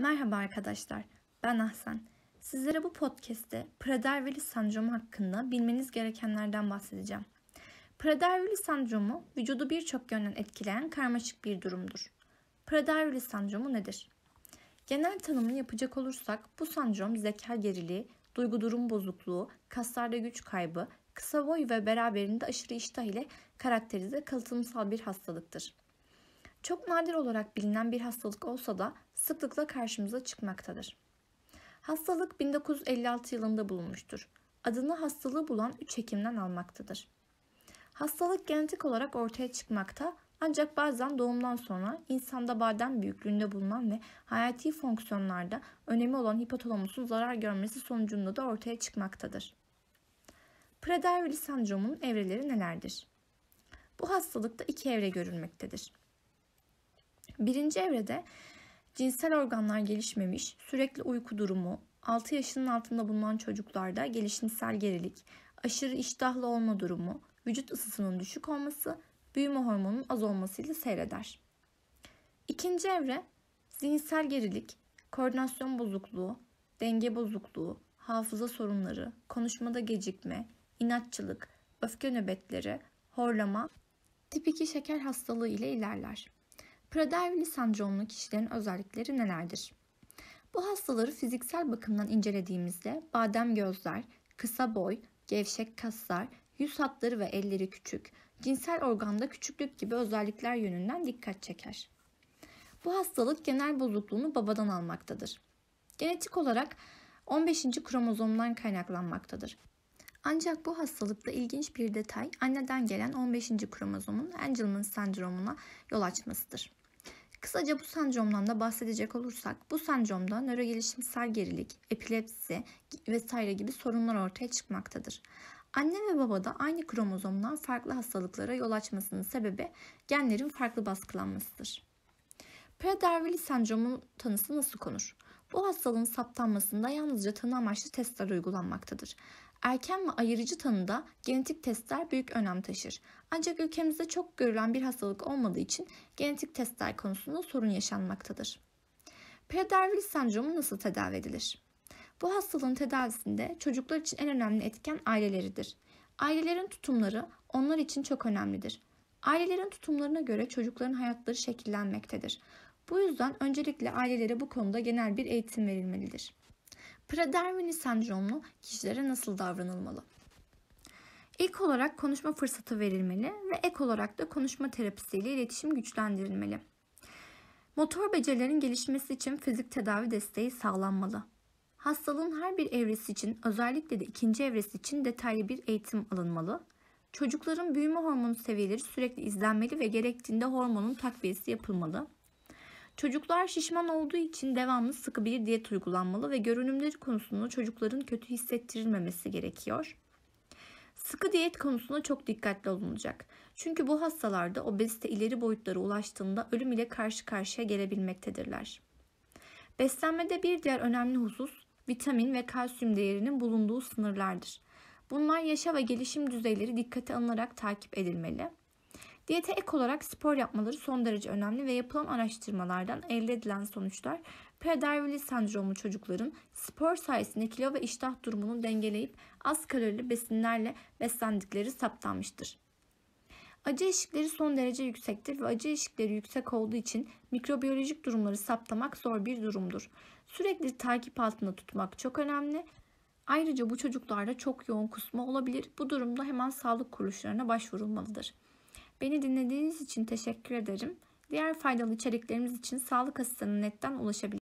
Merhaba arkadaşlar, ben Ahsen. Sizlere bu podcast'te Prader-Willi sendromu hakkında bilmeniz gerekenlerden bahsedeceğim. Prader-Willi sendromu, vücudu birçok yönden etkileyen karmaşık bir durumdur. Prader-Willi sendromu nedir? Genel tanımını yapacak olursak bu sendrom zeka geriliği, duygu durum bozukluğu, kaslarda güç kaybı, kısa boy ve beraberinde aşırı iştah ile karakterize kalıtımsal bir hastalıktır. Çok nadir olarak bilinen bir hastalık olsa da sıklıkla karşımıza çıkmaktadır. Hastalık 1956 yılında bulunmuştur. Adını hastalığı bulan 3 hekimden almaktadır. Hastalık genetik olarak ortaya çıkmakta ancak bazen doğumdan sonra insanda badem büyüklüğünde bulunan ve hayati fonksiyonlarda önemi olan hipotalamusun zarar görmesi sonucunda da ortaya çıkmaktadır. Prader-Willi sendromunun evreleri nelerdir? Bu hastalıkta iki evre görülmektedir. Birinci evrede Cinsel organlar gelişmemiş, sürekli uyku durumu, 6 yaşının altında bulunan çocuklarda gelişimsel gerilik, aşırı iştahlı olma durumu, vücut ısısının düşük olması, büyüme hormonunun az olmasıyla seyreder. İkinci evre zihinsel gerilik, koordinasyon bozukluğu, denge bozukluğu, hafıza sorunları, konuşmada gecikme, inatçılık, öfke nöbetleri, horlama, tip 2 şeker hastalığı ile ilerler. Prader-Willi sendromlu kişilerin özellikleri nelerdir? Bu hastaları fiziksel bakımdan incelediğimizde badem gözler, kısa boy, gevşek kaslar, yüz hatları ve elleri küçük, cinsel organda küçüklük gibi özellikler yönünden dikkat çeker. Bu hastalık genel bozukluğunu babadan almaktadır. Genetik olarak 15. kromozomdan kaynaklanmaktadır. Ancak bu hastalıkta ilginç bir detay anneden gelen 15. kromozomun Angelman sendromuna yol açmasıdır. Kısaca bu sendromdan da bahsedecek olursak bu sendromda nörogelişimsel gerilik, epilepsi vesaire gibi sorunlar ortaya çıkmaktadır. Anne ve babada aynı kromozomdan farklı hastalıklara yol açmasının sebebi genlerin farklı baskılanmasıdır. Prader-Willi sendromu tanısı nasıl konur? Bu hastalığın saptanmasında yalnızca tanı amaçlı testler uygulanmaktadır. Erken ve ayırıcı tanıda genetik testler büyük önem taşır. Ancak ülkemizde çok görülen bir hastalık olmadığı için genetik testler konusunda sorun yaşanmaktadır. Prader-Willi sendromu nasıl tedavi edilir? Bu hastalığın tedavisinde çocuklar için en önemli etken aileleridir. Ailelerin tutumları onlar için çok önemlidir. Ailelerin tutumlarına göre çocukların hayatları şekillenmektedir. Bu yüzden öncelikle ailelere bu konuda genel bir eğitim verilmelidir. Prader-Willi sendromlu kişilere nasıl davranılmalı? İlk olarak konuşma fırsatı verilmeli ve ek olarak da konuşma terapisiyle iletişim güçlendirilmeli. Motor becerilerin gelişmesi için fizik tedavi desteği sağlanmalı. Hastalığın her bir evresi için özellikle de ikinci evresi için detaylı bir eğitim alınmalı. Çocukların büyüme hormonu seviyeleri sürekli izlenmeli ve gerektiğinde hormonun takviyesi yapılmalı. Çocuklar şişman olduğu için devamlı sıkı bir diyet uygulanmalı ve görünümleri konusunda çocukların kötü hissettirilmemesi gerekiyor. Sıkı diyet konusunda çok dikkatli olunacak. Çünkü bu hastalarda obezite ileri boyutlara ulaştığında ölüm ile karşı karşıya gelebilmektedirler. Beslenmede bir diğer önemli husus vitamin ve kalsiyum değerinin bulunduğu sınırlardır. Bunlar yaşa ve gelişim düzeyleri dikkate alınarak takip edilmeli. Diyete ek olarak spor yapmaları son derece önemli ve yapılan araştırmalardan elde edilen sonuçlar Prader-Willi sendromlu çocukların spor sayesinde kilo ve iştah durumunu dengeleyip az kalorili besinlerle beslendikleri saptanmıştır. Acı eşikleri son derece yüksektir ve acı eşikleri yüksek olduğu için mikrobiyolojik durumları saptamak zor bir durumdur. Sürekli takip altında tutmak çok önemli. Ayrıca bu çocuklarda çok yoğun kusma olabilir. Bu durumda hemen sağlık kuruluşlarına başvurulmalıdır. Beni dinlediğiniz için teşekkür ederim. Diğer faydalı içeriklerimiz için Sağlık Asistanı.net'ten ulaşabilirsiniz.